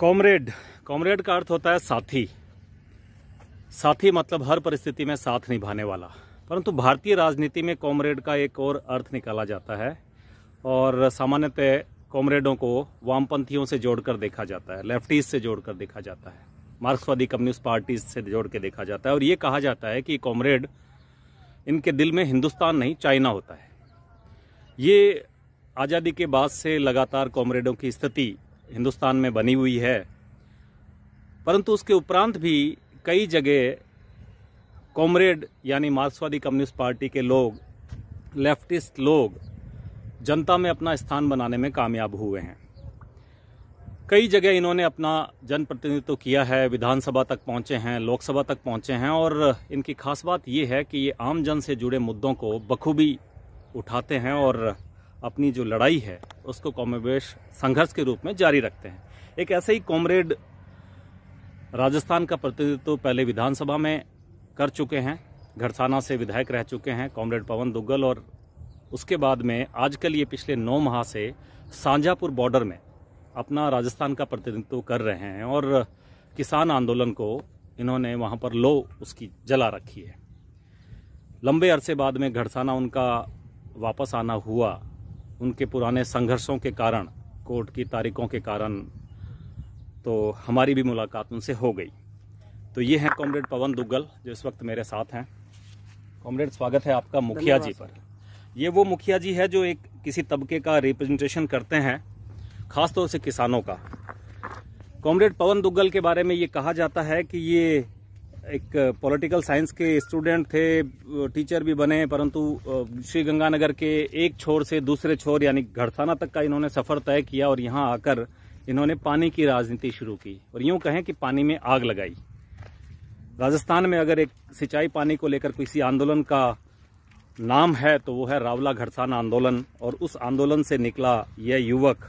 Comrade comrade का अर्थ होता है साथी साथी मतलब हर परिस्थिति में साथ निभाने वाला परंतु भारतीय राजनीति में कॉमरेड का एक और अर्थ निकाला जाता है और सामान्यतः कॉमरेडों को वामपंथियों से जोड़कर देखा जाता है लेफ्टीज से जोड़कर देखा जाता है मार्क्सवादी कम्युनिस्ट पार्टी से जोड़ के देखा जाता है और ये कहा जाता है कि कॉमरेड इनके दिल में हिंदुस्तान नहीं चाइना होता है ये आज़ादी के बाद से लगातार कॉमरेडों की स्थिति हिंदुस्तान में बनी हुई है परंतु उसके उपरांत भी कई जगह कॉमरेड यानी मार्क्सवादी कम्युनिस्ट पार्टी के लोग लेफ्टिस्ट लोग जनता में अपना स्थान बनाने में कामयाब हुए हैं कई जगह इन्होंने अपना जनप्रतिनिधित्व किया है विधानसभा तक पहुंचे हैं लोकसभा तक पहुंचे हैं और इनकी खास बात ये है कि ये आम जन से जुड़े मुद्दों को बखूबी उठाते हैं और अपनी जो लड़ाई है उसको कॉमेवेश संघर्ष के रूप में जारी रखते हैं एक ऐसे ही कॉमरेड राजस्थान का प्रतिनिधित्व पहले विधानसभा में कर चुके हैं घरसाना से विधायक रह चुके हैं कॉमरेड पवन दुग्गल और उसके बाद में आजकल ये पिछले नौ माह से सांझापुर बॉर्डर में अपना राजस्थान का प्रतिनिधित्व कर रहे हैं और किसान आंदोलन को इन्होंने वहाँ पर लो उसकी जला रखी है लंबे अरसे बाद में घरसाना उनका वापस आना हुआ उनके पुराने संघर्षों के कारण कोर्ट की तारीखों के कारण तो हमारी भी मुलाकात उनसे हो गई तो ये हैं कॉमरेड पवन दुग्गल जो इस वक्त मेरे साथ हैं कॉमरेड स्वागत है आपका मुखिया जी पर ये वो मुखिया जी है जो एक किसी तबके का रिप्रेजेंटेशन करते हैं ख़ासतौर से किसानों का कॉमरेड पवन दुग्गल के बारे में ये कहा जाता है कि ये एक पॉलिटिकल साइंस के स्टूडेंट थे टीचर भी बने परंतु श्री गंगानगर के एक छोर से दूसरे छोर यानी घड़साना तक का इन्होंने सफर तय किया और यहाँ आकर इन्होंने पानी की राजनीति शुरू की और यूं कहें कि पानी में आग लगाई राजस्थान में अगर एक सिंचाई पानी को लेकर किसी आंदोलन का नाम है तो वो है रावला घरसाना आंदोलन और उस आंदोलन से निकला यह युवक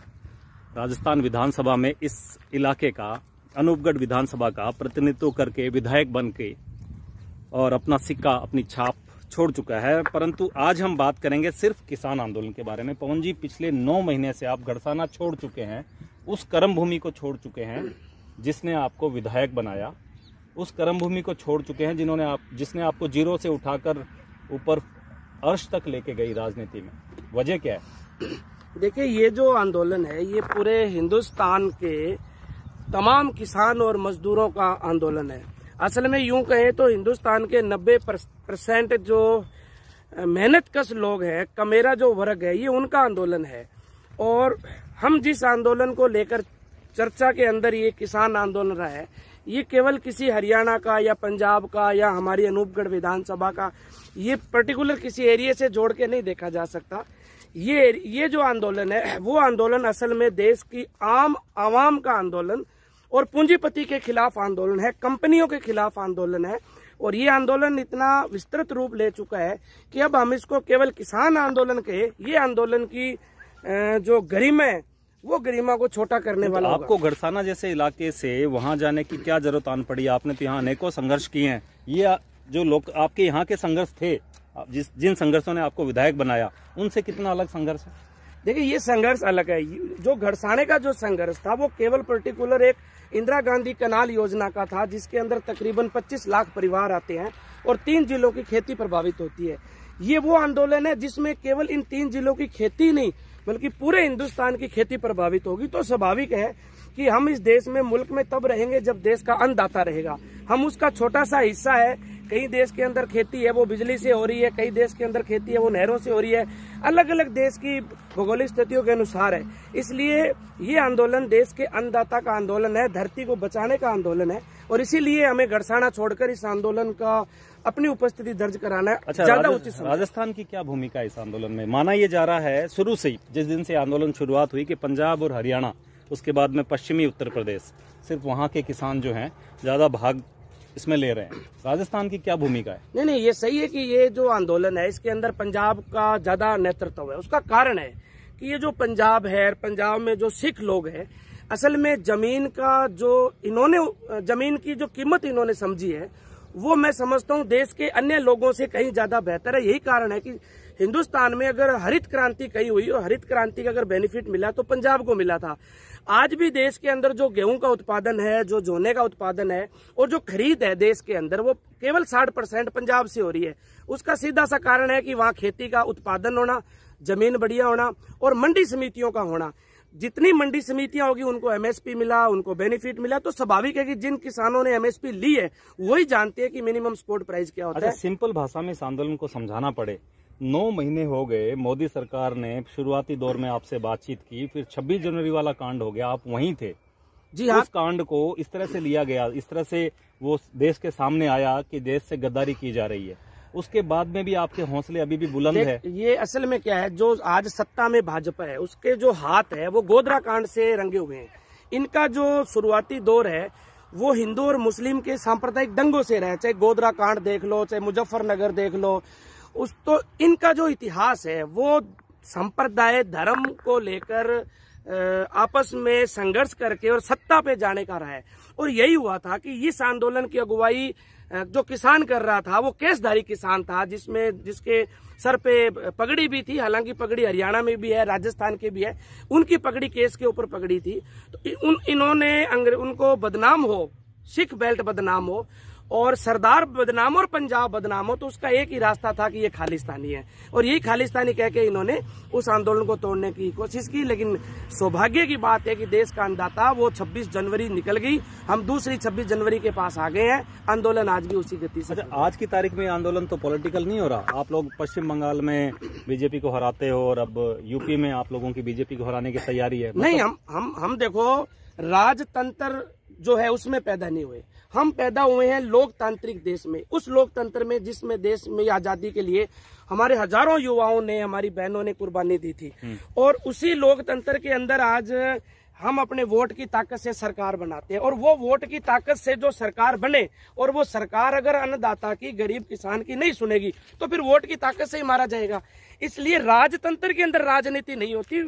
राजस्थान विधानसभा में इस इलाके का अनूपगढ़ विधानसभा का प्रतिनिधित्व करके विधायक बन के और अपना सिक्का अपनी छाप छोड़ चुका है परंतु आज हम बात करेंगे सिर्फ किसान आंदोलन के बारे में पवन जी पिछले नौ महीने से आप गड़साना छोड़ चुके हैं उस कर्म भूमि को छोड़ चुके हैं जिसने आपको विधायक बनाया उस कर्म भूमि को छोड़ चुके हैं जिन्होंने आप जिसने आपको जीरो से उठाकर ऊपर अर्श तक लेके गई राजनीति में वजह क्या है देखिए ये जो आंदोलन है ये पूरे हिंदुस्तान के तमाम किसान और मजदूरों का आंदोलन है असल में यूं कहें तो हिंदुस्तान के 90 परसेंट जो मेहनत कश लोग हैं कमेरा जो वर्ग है ये उनका आंदोलन है और हम जिस आंदोलन को लेकर चर्चा के अंदर ये किसान आंदोलन रहा है ये केवल किसी हरियाणा का या पंजाब का या हमारी अनूपगढ़ विधानसभा का ये पर्टिकुलर किसी एरिया से जोड़ के नहीं देखा जा सकता ये ये जो आंदोलन है वो आंदोलन असल में देश की आम आवाम का आंदोलन और पूंजीपति के खिलाफ आंदोलन है कंपनियों के खिलाफ आंदोलन है और ये आंदोलन इतना विस्तृत रूप ले चुका है कि अब हम इसको केवल किसान आंदोलन के ये आंदोलन की जो गरिमा है वो गरिमा को छोटा करने वाला आपको गड़साना जैसे इलाके से वहाँ जाने की क्या जरूरत आन पड़ी आपने तो यहाँ अनेकों संघर्ष किए हैं ये जो लोग आपके यहाँ के संघर्ष थे जिस जिन संघर्षों ने आपको विधायक बनाया उनसे कितना अलग संघर्ष है देखिए ये संघर्ष अलग है जो घरसाने का जो संघर्ष था वो केवल पर्टिकुलर एक इंदिरा गांधी कनाल योजना का था जिसके अंदर तकरीबन 25 लाख परिवार आते हैं और तीन जिलों की खेती प्रभावित होती है ये वो आंदोलन है जिसमें केवल इन तीन जिलों की खेती नहीं बल्कि पूरे हिंदुस्तान की खेती प्रभावित होगी तो स्वाभाविक है कि हम इस देश में मुल्क में तब रहेंगे जब देश का अन्नदाता रहेगा हम उसका छोटा सा हिस्सा है कई देश के अंदर खेती है वो बिजली से हो रही है कई देश के अंदर खेती है वो नहरों से हो रही है अलग अलग देश की भौगोलिक स्थितियों के अनुसार है इसलिए ये आंदोलन देश के अन्नदाता का आंदोलन है धरती को बचाने का आंदोलन है और इसीलिए हमें गड़साना छोड़कर इस आंदोलन का अपनी उपस्थिति दर्ज कराना अच्छा, ज्यादा उचित राजस्थान की क्या भूमिका है इस आंदोलन में माना यह जा रहा है शुरू से ही जिस दिन से आंदोलन शुरुआत हुई कि पंजाब और हरियाणा उसके बाद में पश्चिमी उत्तर प्रदेश सिर्फ वहाँ के किसान जो हैं ज़्यादा भाग इसमें ले रहे हैं राजस्थान की क्या भूमिका है नहीं नहीं ये सही है कि ये जो आंदोलन है इसके अंदर पंजाब का ज्यादा नेतृत्व है उसका कारण है कि ये जो पंजाब है पंजाब में जो सिख लोग हैं असल में जमीन का जो इन्होंने जमीन की जो कीमत इन्होंने समझी है वो मैं समझता हूँ देश के अन्य लोगों से कहीं ज्यादा बेहतर है यही कारण है कि हिंदुस्तान में अगर हरित क्रांति कही हुई और हरित क्रांति का अगर बेनिफिट मिला तो पंजाब को मिला था आज भी देश के अंदर जो गेहूं का उत्पादन है जो जोने का उत्पादन है और जो खरीद है देश के अंदर वो केवल साठ परसेंट पंजाब से हो रही है उसका सीधा सा कारण है कि वहाँ खेती का उत्पादन होना जमीन बढ़िया होना और मंडी समितियों का होना जितनी मंडी समितियां होगी उनको एमएसपी मिला उनको बेनिफिट मिला तो स्वाभाविक है कि जिन किसानों ने एमएसपी ली है वही जानते हैं कि मिनिमम स्पोर्ट प्राइस क्या होता अच्छा, है सिंपल भाषा में इस आंदोलन को समझाना पड़े नौ महीने हो गए मोदी सरकार ने शुरुआती दौर में आपसे बातचीत की फिर 26 जनवरी वाला कांड हो गया आप वहीं थे जी हाँ उस कांड को इस तरह से लिया गया इस तरह से वो देश के सामने आया कि देश से गद्दारी की जा रही है उसके बाद में भी आपके हौसले अभी भी बुलंद है ये असल में क्या है जो आज सत्ता में भाजपा है उसके जो हाथ है वो गोदरा कांड से रंगे हुए हैं इनका जो शुरुआती दौर है वो हिंदू और मुस्लिम के सांप्रदायिक दंगों से रहे चाहे गोदरा कांड देख लो चाहे मुजफ्फरनगर देख लो उस तो इनका जो इतिहास है वो संप्रदाय धर्म को लेकर आपस में संघर्ष करके और सत्ता पे जाने का रहा है और यही हुआ था कि इस आंदोलन की अगुवाई जो किसान कर रहा था वो केसधारी किसान था जिसमें जिसके सर पे पगड़ी भी थी हालांकि पगड़ी हरियाणा में भी है राजस्थान के भी है उनकी पगड़ी केस के ऊपर पगड़ी थी तो इन्होंने उनको बदनाम हो सिख बेल्ट बदनाम हो और सरदार बदनाम और पंजाब बदनाम हो तो उसका एक ही रास्ता था कि ये खालिस्तानी है और यही खालिस्तानी कह के इन्होंने उस आंदोलन को तोड़ने की कोशिश की लेकिन सौभाग्य की बात है कि देश का अंदाता वो 26 जनवरी निकल गई हम दूसरी 26 जनवरी के पास आ गए हैं आंदोलन आज भी उसी गति से अच्छा, आज की तारीख में आंदोलन तो पोलिटिकल नहीं हो रहा आप लोग पश्चिम बंगाल में बीजेपी को हराते हो और अब यूपी में आप लोगों की बीजेपी को हराने की तैयारी है नहीं मतलब हम हम हम देखो राजतंत्र जो है उसमें पैदा नहीं हुए हम पैदा हुए हैं लोकतांत्रिक देश में उस लोकतंत्र में जिसमें देश में आजादी के लिए हमारे हजारों युवाओं ने हमारी बहनों ने कुर्बानी दी थी हम्म। और उसी लोकतंत्र के अंदर आज हम अपने वोट की ताकत से सरकार बनाते हैं और वो वोट की ताकत से जो सरकार बने और वो सरकार अगर अन्नदाता की गरीब किसान की नहीं सुनेगी तो फिर वोट की ताकत से ही मारा जाएगा इसलिए राजतंत्र के अंदर राजनीति नहीं होती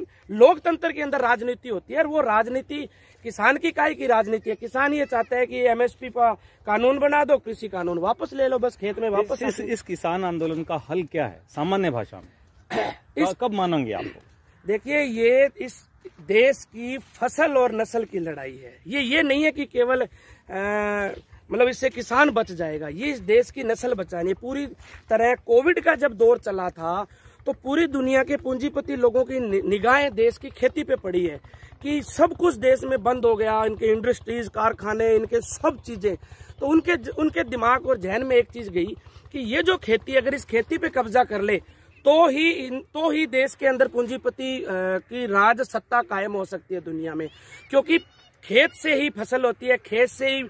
लोकतंत्र के अंदर राजनीति होती है और वो राजनीति किसान की काय की राजनीति है किसान ये चाहते है कि एमएसपी का कानून बना दो कृषि कानून वापस ले लो बस खेत में वापस इस, इस किसान आंदोलन का हल क्या है सामान्य भाषा में इस कब मानोगे आपको देखिए ये इस देश की फसल और नस्ल की लड़ाई है ये ये नहीं है कि केवल मतलब इससे किसान बच जाएगा ये इस देश की नस्ल बचानी पूरी तरह कोविड का जब दौर चला था तो पूरी दुनिया के पूंजीपति लोगों की निगाहें देश की खेती पे पड़ी है कि सब कुछ देश में बंद हो गया इनके इंडस्ट्रीज कारखाने इनके सब चीजें तो उनके उनके दिमाग और जहन में एक चीज गई कि ये जो खेती अगर इस खेती पे कब्जा कर ले तो ही तो ही देश के अंदर पूंजीपति की राज सत्ता कायम हो सकती है दुनिया में क्योंकि खेत से ही फसल होती है खेत से ही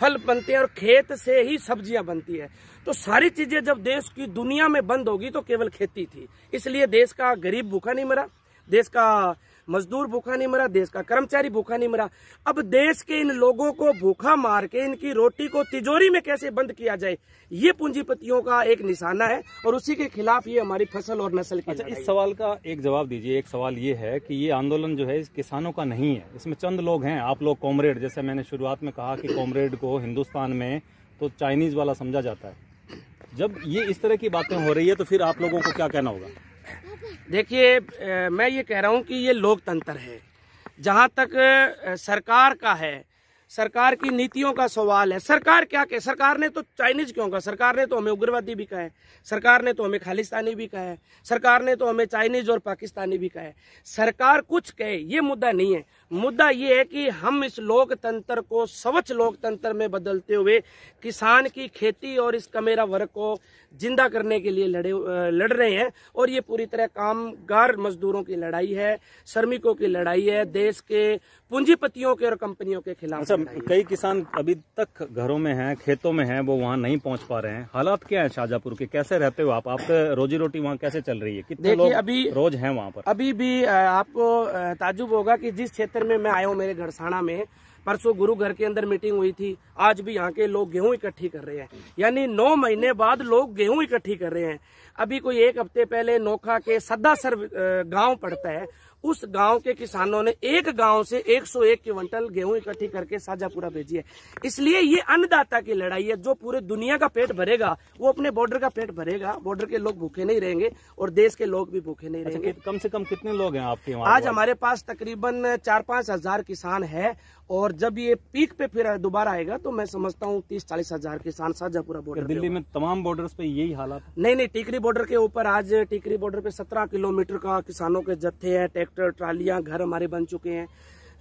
फल बनते हैं और खेत से ही सब्जियां बनती है तो सारी चीजें जब देश की दुनिया में बंद होगी तो केवल खेती थी इसलिए देश का गरीब भूखा नहीं मरा देश का मजदूर भूखा नहीं मरा देश का कर्मचारी भूखा नहीं मरा अब देश के इन लोगों को भूखा मार के इनकी रोटी को तिजोरी में कैसे बंद किया जाए ये पूंजीपतियों का एक निशाना है और उसी के खिलाफ ये हमारी फसल और नस्ल की अच्छा इस सवाल का एक जवाब दीजिए एक सवाल ये है कि ये आंदोलन जो है इस किसानों का नहीं है इसमें चंद लोग हैं आप लोग कॉमरेड जैसे मैंने शुरुआत में कहा कि कॉमरेड को हिंदुस्तान में तो चाइनीज वाला समझा जाता है जब ये इस तरह की बातें हो रही है तो फिर आप लोगों को क्या कहना होगा देखिए मैं ये कह रहा हूँ कि ये लोकतंत्र है जहाँ तक सरकार का है सरकार की नीतियों का सवाल है सरकार क्या कहे सरकार ने तो चाइनीज क्यों कहा सरकार ने तो हमें उग्रवादी भी कहा है सरकार ने तो हमें खालिस्तानी भी कहा है सरकार ने तो हमें चाइनीज और पाकिस्तानी भी कहा है सरकार कुछ कहे ये मुद्दा नहीं है मुद्दा ये है कि हम इस लोकतंत्र को स्वच्छ लोकतंत्र में बदलते हुए किसान की खेती और इस कमेरा वर्ग को जिंदा करने के लिए लड़े लड़ रहे हैं और ये पूरी तरह कामगार मजदूरों की लड़ाई है श्रमिकों की लड़ाई है देश के पूंजीपतियों के और कंपनियों के खिलाफ अच्छा कई किसान अभी तक घरों में हैं खेतों में हैं वो वहाँ नहीं पहुँच पा रहे हैं हालात क्या है शाहजहापुर के कैसे रहते हो आप आपके रोजी रोटी वहाँ कैसे चल रही है कितने लोग अभी रोज हैं वहाँ पर अभी भी आपको ताजुब होगा कि जिस क्षेत्र में मैं आया हूँ मेरे घरसाना में परसों गुरु घर के अंदर मीटिंग हुई थी आज भी यहाँ के लोग गेहूं इकट्ठी कर रहे हैं यानी नौ महीने बाद लोग गेहूं इकट्ठी कर रहे हैं अभी कोई एक हफ्ते पहले नोखा के सदासर गांव पड़ता है उस गांव के किसानों ने एक गांव से 101 क्विंटल गेहूं इकट्ठी करके साजापुरा भेजी है इसलिए ये अन्नदाता की लड़ाई है जो पूरे दुनिया का पेट भरेगा वो अपने बॉर्डर का पेट भरेगा बॉर्डर के लोग भूखे नहीं रहेंगे और देश के लोग भी भूखे नहीं अच्छा, रहेंगे कम से कम कितने लोग हैं आपके आज हमारे पास तकरीबन चार पांच हजार किसान है और जब ये पीक पे फिर दोबारा आएगा तो मैं समझता हूँ तीस चालीस हजार के साथ बॉर्डर दिल्ली में तमाम बॉर्डर पे यही हालात नहीं नहीं टिकरी बॉर्डर के ऊपर आज टिकरी बॉर्डर पे सत्रह किलोमीटर का किसानों के जत्थे हैं ट्रैक्टर ट्रालियां घर हमारे बन चुके हैं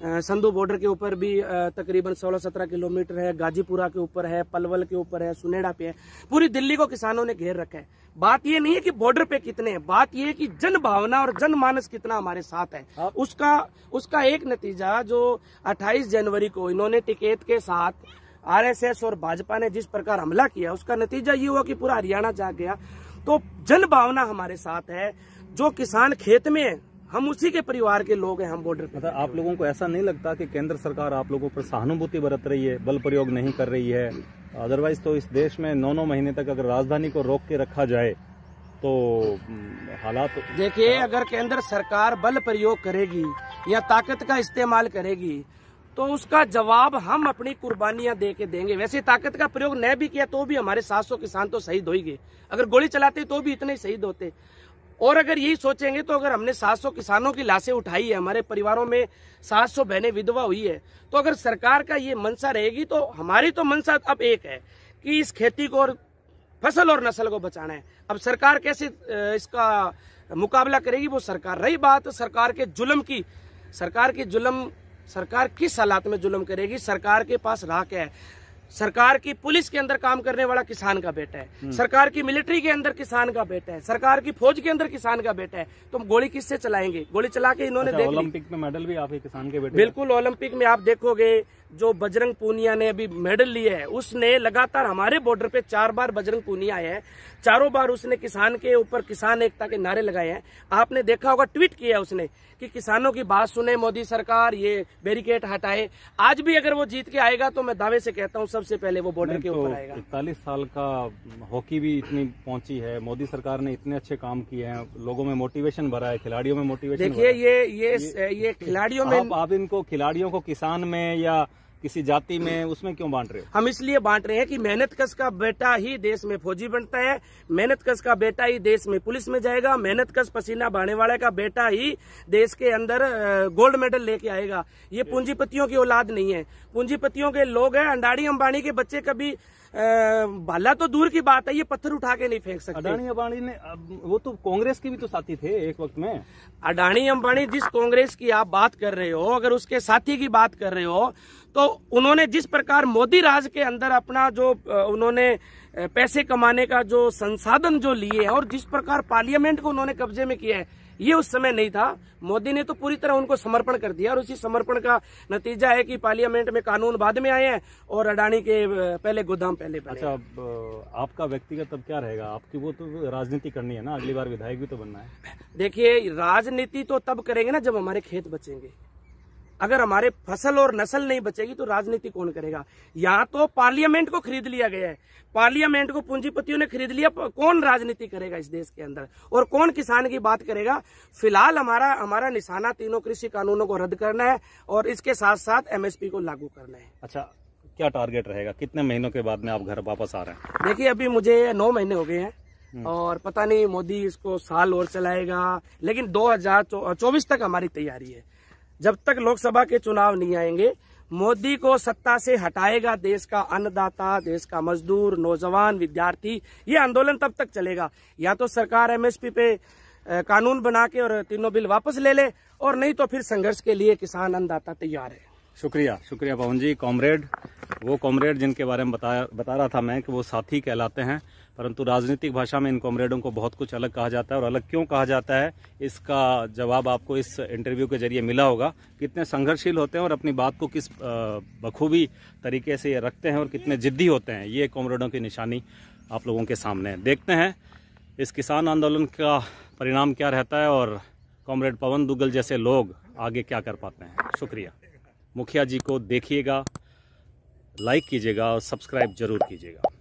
संधु बॉर्डर के ऊपर भी तकरीबन 16-17 किलोमीटर है गाजीपुरा के ऊपर है पलवल के ऊपर है सुनेड़ा पे है पूरी दिल्ली को किसानों ने घेर रखा है बात ये नहीं है कि बॉर्डर पे कितने हैं बात ये है कि जन भावना और जनमानस कितना हमारे साथ है हाँ। उसका उसका एक नतीजा जो 28 जनवरी को इन्होंने टिकेत के साथ आर और भाजपा ने जिस प्रकार हमला किया उसका नतीजा ये हुआ कि पूरा हरियाणा जाग गया तो जन भावना हमारे साथ है जो किसान खेत में है हम उसी के परिवार के लोग हैं हम बॉर्डर अच्छा, मतलब आप लोगों को ऐसा नहीं लगता कि केंद्र सरकार आप लोगों पर सहानुभूति बरत रही है बल प्रयोग नहीं कर रही है अदरवाइज तो इस देश में नौ नौ महीने तक अगर राजधानी को रोक के रखा जाए तो हम्म, हालात तो देखिए अगर केंद्र सरकार बल प्रयोग करेगी या ताकत का इस्तेमाल करेगी तो उसका जवाब हम अपनी कुर्बानियां दे के देंगे वैसे ताकत का प्रयोग न भी किया तो भी हमारे सात सौ किसान तो शहीद हो अगर गोली चलाते तो भी इतने शहीद होते और अगर यही सोचेंगे तो अगर हमने 700 किसानों की लाशें उठाई है हमारे परिवारों में 700 बहने विधवा हुई है तो अगर सरकार का ये मनसा रहेगी तो हमारी तो मनसा अब एक है कि इस खेती को और फसल और नस्ल को बचाना है अब सरकार कैसे इसका मुकाबला करेगी वो सरकार रही बात सरकार के जुल्म की सरकार के जुल्म सरकार किस हालात में जुल्म करेगी सरकार के पास राह क्या है सरकार की पुलिस के अंदर काम करने वाला किसान का बेटा है हम्म। सरकार की मिलिट्री के अंदर किसान का बेटा है सरकार की फौज के अंदर किसान का बेटा है तो हम गोली किससे चलाएंगे गोली चला के इन्होंने अच्छा, देख ओलंपिक में मेडल भी आपके किसान के बेटे बिल्कुल ओलंपिक में आप देखोगे जो बजरंग पूनिया ने अभी मेडल लिए है उसने लगातार हमारे बॉर्डर पे चार बार बजरंग पूनिया आया है चारों बार उसने किसान के ऊपर किसान एकता के नारे लगाए हैं आपने देखा होगा ट्वीट किया उसने कि किसानों की बात सुने मोदी सरकार ये बैरिकेड हटाए आज भी अगर वो जीत के आएगा तो मैं दावे से कहता हूँ सबसे पहले वो बॉर्डर के तो ऊपर आएगा इकतालीस साल का हॉकी भी इतनी पहुंची है मोदी सरकार ने इतने अच्छे काम किए हैं लोगों में मोटिवेशन भरा है खिलाड़ियों में मोटिवेशन देखिए ये ये ये, खिलाड़ियों में आप इनको खिलाड़ियों को किसान में या किसी जाति में उसमें क्यों बांट रहे हो हम इसलिए बांट रहे हैं कि मेहनत कस का बेटा ही देश में फौजी बनता है मेहनत कस का बेटा ही देश में पुलिस में जाएगा मेहनत कस पसीना बहाने वाले का बेटा ही देश के अंदर गोल्ड मेडल लेके आएगा ये पूंजीपतियों की औलाद नहीं है पूंजीपतियों के लोग है अंडाड़ी अंबाणी के बच्चे कभी भला तो दूर की बात है ये पत्थर उठा के नहीं फेंक सकते अडानी अंबानी ने वो तो कांग्रेस के भी तो साथी थे एक वक्त में अडानी अंबानी जिस कांग्रेस की आप बात कर रहे हो अगर उसके साथी की बात कर रहे हो तो उन्होंने जिस प्रकार मोदी राज के अंदर अपना जो उन्होंने पैसे कमाने का जो संसाधन जो लिए है और जिस प्रकार पार्लियामेंट को उन्होंने कब्जे में किया है ये उस समय नहीं था मोदी ने तो पूरी तरह उनको समर्पण कर दिया और उसी समर्पण का नतीजा है कि पार्लियामेंट में कानून बाद में आए हैं और अडानी के पहले गोदाम पहले बने अच्छा आपका व्यक्तिगत अब क्या रहेगा आपकी वो तो राजनीति करनी है ना अगली बार विधायक भी तो बनना है देखिए राजनीति तो तब करेंगे ना जब हमारे खेत बचेंगे अगर हमारे फसल और नस्ल नहीं बचेगी तो राजनीति कौन करेगा यहाँ तो पार्लियामेंट को खरीद लिया गया है पार्लियामेंट को पूंजीपतियों ने खरीद लिया कौन राजनीति करेगा इस देश के अंदर और कौन किसान की बात करेगा फिलहाल हमारा हमारा निशाना तीनों कृषि कानूनों को रद्द करना है और इसके साथ साथ एमएसपी को लागू करना है अच्छा क्या टारगेट रहेगा कितने महीनों के बाद में आप घर वापस आ रहे हैं देखिये अभी मुझे नौ महीने हो गए हैं हम्म। और पता नहीं मोदी इसको साल और चलाएगा लेकिन दो तक हमारी तैयारी है जब तक लोकसभा के चुनाव नहीं आएंगे मोदी को सत्ता से हटाएगा देश का अन्नदाता देश का मजदूर नौजवान विद्यार्थी ये आंदोलन तब तक चलेगा या तो सरकार एमएसपी पे कानून बना के और तीनों बिल वापस ले ले और नहीं तो फिर संघर्ष के लिए किसान अन्नदाता तैयार है शुक्रिया शुक्रिया पवन जी कॉमरेड वो कॉमरेड जिनके बारे में बताया बता रहा था मैं कि वो साथी कहलाते हैं परंतु राजनीतिक भाषा में इन कॉमरेडों को बहुत कुछ अलग कहा जाता है और अलग क्यों कहा जाता है इसका जवाब आपको इस इंटरव्यू के जरिए मिला होगा कितने संघर्षशील होते हैं और अपनी बात को किस बखूबी तरीके से ये रखते हैं और कितने जिद्दी होते हैं ये कॉमरेडों की निशानी आप लोगों के सामने है देखते हैं इस किसान आंदोलन का परिणाम क्या रहता है और कॉमरेड पवन दुग्गल जैसे लोग आगे क्या कर पाते हैं शुक्रिया मुखिया जी को देखिएगा लाइक कीजिएगा और सब्सक्राइब जरूर कीजिएगा